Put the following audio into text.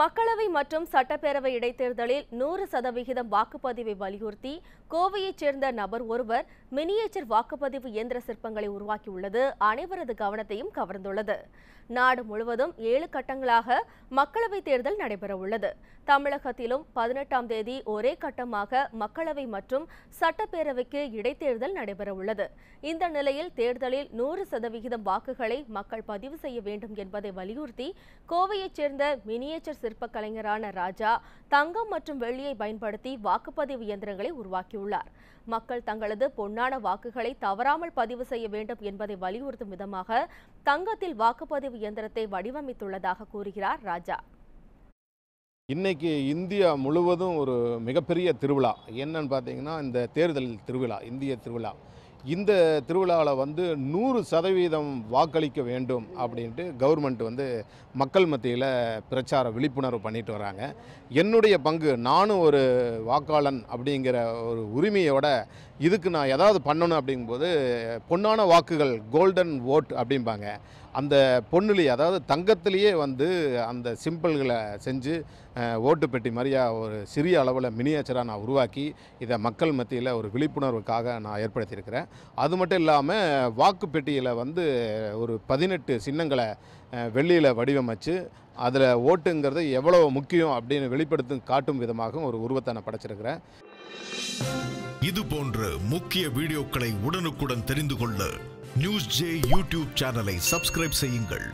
மக்களவை மற்றும் சட்டப்பேரவை இடைத்தேர்தலில் நூறு சதவிகிதம் வாக்குப்பதிவை வலியுறுத்தி கோவையைச் சேர்ந்த நபர் ஒருவர் மினியேச்சர் வாக்குப்பதிவு இயந்திர சிற்பங்களை உருவாக்கியுள்ளது அனைவரது கவனத்தையும் கவர்ந்துள்ளது நாடு முழுவதும் ஏழு கட்டங்களாக மக்களவைத் தேர்தல் நடைபெறவுள்ளது தமிழகத்திலும் பதினெட்டாம் தேதி ஒரே கட்டமாக மக்களவை மற்றும் சட்டப்பேரவைக்கு இடைத்தேர்தல் நடைபெறவுள்ளது இந்த நிலையில் தேர்தலில் நூறு சதவிகிதம் வாக்குகளை மக்கள் பதிவு செய்ய வேண்டும் என்பதை வலியுறுத்தி கோவையைச் சேர்ந்த மினியேச்சர் சிற்பக்கலைஞரான ராஜா தங்கம் மற்றும் வெள்ளியை பயன்படுத்தி வாக்குப்பதிவு இயந்திரங்களை உருவாக்கியுள்ளார் மக்கள் தங்களது பொன்னான வாக்குகளை தவறாமல் பதிவு செய்ய வேண்டும் என்பதை வலியுறுத்தும் விதமாக தங்கத்தில் வாக்குப்பதிவு இயந்திரத்தை வடிவமைத்துள்ளதாக கூறுகிறார் ராஜா இன்றைக்கி இந்தியா முழுவதும் ஒரு மிகப்பெரிய திருவிழா என்னன்னு பார்த்தீங்கன்னா இந்த தேர்தல் திருவிழா இந்திய திருவிழா இந்த திருவிழாவில் வந்து நூறு சதவீதம் வாக்களிக்க வேண்டும் அப்படின்ட்டு கவர்மெண்ட் வந்து மக்கள் மத்தியில் பிரச்சார விழிப்புணர்வு பண்ணிட்டு வராங்க என்னுடைய பங்கு நானும் ஒரு வாக்காளன் அப்படிங்கிற ஒரு உரிமையோட இதுக்கு நான் ஏதாவது பண்ணணும் அப்படிங்கும்போது பொன்னான வாக்குகள் கோல்டன் ஓட் அப்படிம்பாங்க அந்த பொண்ணுலேயே அதாவது தங்கத்திலேயே வந்து அந்த சிம்பிள்களை செஞ்சு ஓட்டு பெட்டி மாதிரியாக ஒரு சிறிய அளவில் மினியேச்சராக நான் உருவாக்கி இதை மக்கள் மத்தியில் ஒரு விழிப்புணர்வுக்காக நான் ஏற்படுத்தியிருக்கிறேன் அது மட்டும் இல்லாமல் வாக்கு பெட்டியில் வந்து ஒரு பதினெட்டு சின்னங்களை வெள்ளியில் வடிவமைச்சு அதில் ஓட்டுங்கிறது எவ்வளோ முக்கியம் அப்படின்னு வெளிப்படுத்தும் காட்டும் விதமாகவும் ஒரு உருவத்தை நான் படைச்சிருக்கிறேன் இது போன்ற முக்கிய வீடியோக்களை உடனுக்குடன் தெரிந்து கொள்ள நியூஸ் ஜே யூடியூப் சேனலை சப்ஸ்கிரைப் செய்யுங்கள்